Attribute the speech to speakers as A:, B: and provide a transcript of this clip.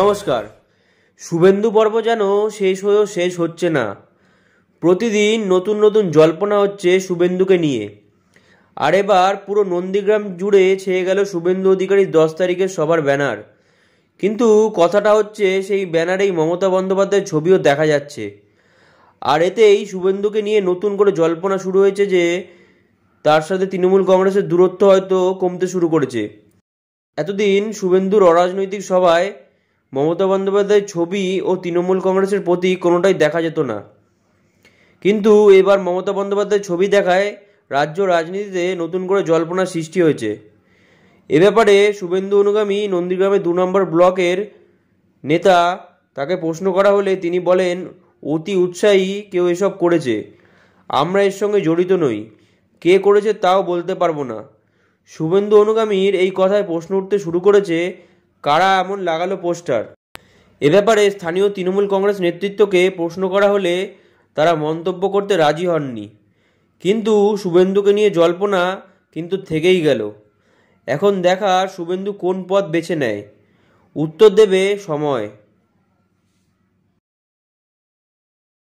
A: নমস্কার শুভেন্দু পর্ব যেন শেষ হয়েও শেষ হচ্ছে না প্রতিদিন নতুন নতুন জল্পনা হচ্ছে শুভেন্দুকে নিয়ে আর এবার পুরো নন্দীগ্রাম জুড়ে ছেয়ে গেল শুভেন্দু অধিকারীর দশ তারিখের সবার ব্যানার কিন্তু কথাটা হচ্ছে সেই ব্যানারেই মমতা বন্দ্যোপাধ্যায়ের ছবিও দেখা যাচ্ছে আর এতেই শুভেন্দুকে নিয়ে নতুন করে জল্পনা শুরু হয়েছে যে তার সাথে তৃণমূল কংগ্রেসের দূরত্ব হয়তো কমতে শুরু করেছে এতদিন শুভেন্দুর অরাজনৈতিক সভায় মমতা বন্দ্যোপাধ্যায়ের ছবি ও তৃণমূল কংগ্রেসের প্রতি কোনোটাই দেখা যেত না কিন্তু এবার মমতা বন্দ্যোপাধ্যায়ের ছবি দেখায় রাজ্য রাজনীতিতে নতুন করে জল্পনার সৃষ্টি হয়েছে এ ব্যাপারে শুভেন্দু অনুগামী নন্দীগ্রামে দু নম্বর ব্লকের নেতা তাকে প্রশ্ন করা হলে তিনি বলেন অতি উৎসাহী কেউ এসব করেছে আমরা এর সঙ্গে জড়িত নই কে করেছে তাও বলতে পারবো না শুভেন্দু অনুগামীর এই কথায় প্রশ্ন উঠতে শুরু করেছে কারা এমন লাগালো পোস্টার এ ব্যাপারে স্থানীয় তৃণমূল কংগ্রেস নেতৃত্বকে প্রশ্ন করা হলে তারা মন্তব্য করতে রাজি হননি কিন্তু শুভেন্দুকে নিয়ে জল্পনা কিন্তু থেকেই গেল এখন দেখা শুভেন্দু কোন পথ বেছে নেয় উত্তর দেবে সময়